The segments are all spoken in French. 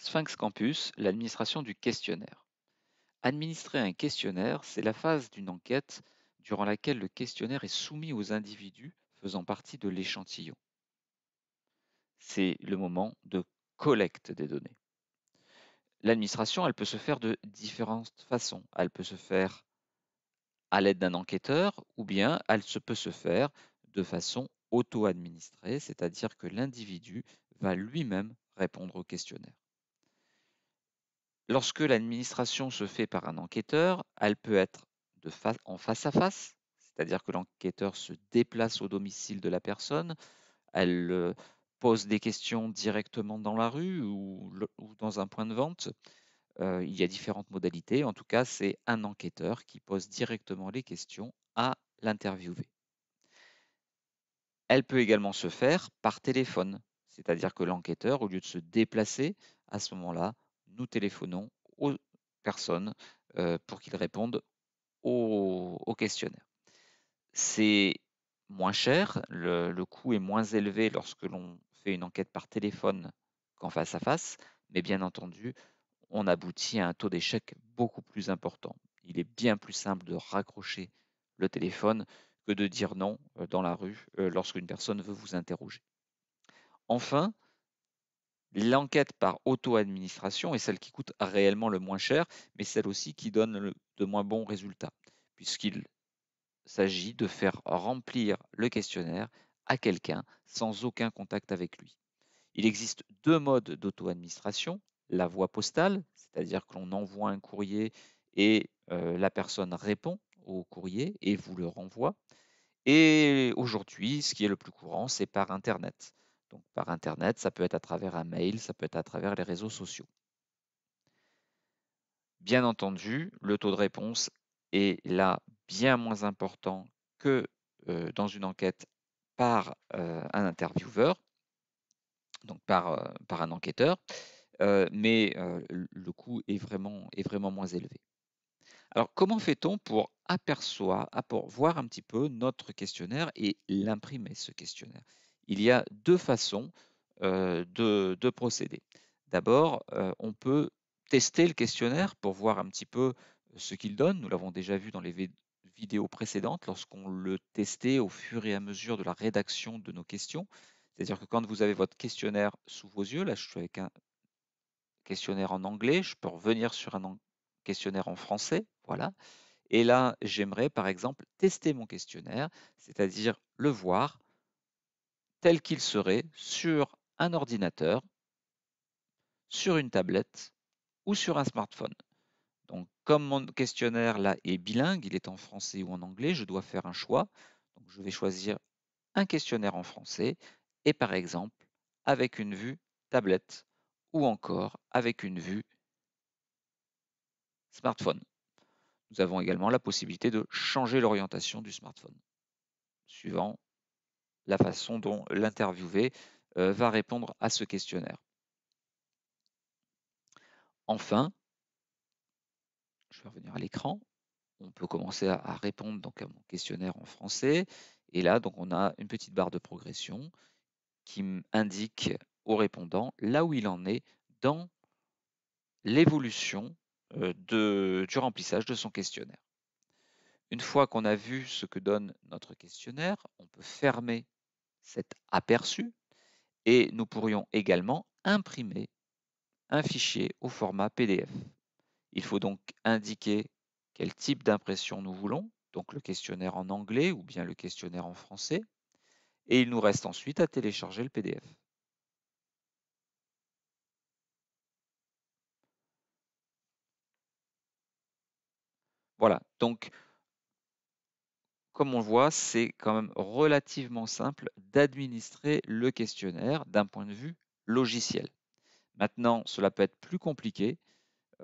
Sphinx Campus, l'administration du questionnaire. Administrer un questionnaire, c'est la phase d'une enquête durant laquelle le questionnaire est soumis aux individus faisant partie de l'échantillon. C'est le moment de collecte des données. L'administration, elle peut se faire de différentes façons. Elle peut se faire à l'aide d'un enquêteur ou bien elle peut se faire de façon auto-administrée, c'est-à-dire que l'individu va lui-même répondre au questionnaire. Lorsque l'administration se fait par un enquêteur, elle peut être en face à face, c'est-à-dire que l'enquêteur se déplace au domicile de la personne, elle euh, pose des questions directement dans la rue ou, dans un point de vente. Euh, il y a différentes modalités. En tout cas, c'est un enquêteur qui pose directement les questions à l'interviewé. Elle peut également se faire par téléphone, c'est-à-dire que l'enquêteur, au lieu de se déplacer, à ce moment-là, nous téléphonons aux personnes euh, pour qu'ils répondent au, questionnaire. C'est moins cher, le, le, coût est moins élevé lorsque l'on fait une enquête par téléphone qu'en face à face, mais bien entendu, on aboutit à un taux d'échec beaucoup plus important. Il est bien plus simple de raccrocher le téléphone que de dire non euh, dans la rue euh, lorsqu'une personne veut vous interroger. Enfin, L'enquête par auto-administration est celle qui coûte réellement le moins cher, mais celle aussi qui donne le, de moins bons résultats, puisqu'il s'agit de faire remplir le questionnaire à quelqu'un sans aucun contact avec lui. Il existe deux modes d'auto-administration, la voie postale, c'est-à-dire que l'on envoie un courrier et euh, la personne répond au courrier et vous le renvoie. Et aujourd'hui, ce qui est le plus courant, c'est par Internet donc par Internet, ça peut être à travers un mail, ça peut être à travers les réseaux sociaux. Bien entendu, le taux de réponse est là bien moins important que euh, dans une enquête par euh, un intervieweur, donc par, euh, un enquêteur, mais le coût est vraiment, est vraiment moins élevé. Alors, comment fait-on pour apercevoir, pour voir un petit peu notre questionnaire et l'imprimer, ce questionnaire il y a deux façons de, procéder. D'abord, on peut tester le questionnaire pour voir un petit peu ce qu'il donne. Nous l'avons déjà vu dans les vidéos précédentes lorsqu'on le testait au fur et à mesure de la rédaction de nos questions. C'est-à-dire que quand vous avez votre questionnaire sous vos yeux, là je suis avec un questionnaire en anglais, je peux revenir sur un questionnaire en français, voilà. Et là, j'aimerais par exemple tester mon questionnaire, c'est-à-dire le voir, tel qu'il serait sur un ordinateur, sur une tablette ou sur un smartphone. Donc, comme mon questionnaire là est bilingue, il est en français ou en anglais, je dois faire un choix. Donc, je vais choisir un questionnaire en français et par exemple avec une vue tablette ou encore avec une vue smartphone. Nous avons également la possibilité de changer l'orientation du smartphone suivant la façon dont l'interviewé euh, va répondre à ce questionnaire. Enfin, je vais revenir à l'écran. On peut commencer à, répondre donc, à mon questionnaire en français. Et là, donc, on a une petite barre de progression qui indique au répondant là où il en est dans l'évolution euh, du remplissage de son questionnaire. Une fois qu'on a vu ce que donne notre questionnaire, on peut fermer cet aperçu et nous pourrions également imprimer un fichier au format PDF. Il faut donc indiquer quel type d'impression nous voulons, donc le questionnaire en anglais ou bien le questionnaire en français, et il nous reste ensuite à télécharger le PDF. Voilà, donc comme on voit, c'est quand même relativement simple d'administrer le questionnaire d'un point de vue logiciel. Maintenant, cela peut être plus compliqué,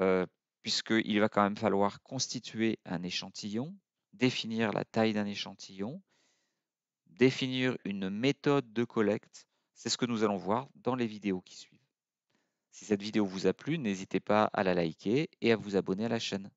euh, puisqu'il va quand même falloir constituer un échantillon, définir la taille d'un échantillon, définir une méthode de collecte. C'est ce que nous allons voir dans les vidéos qui suivent. Si cette vidéo vous a plu, n'hésitez pas à la liker et à vous abonner à la chaîne.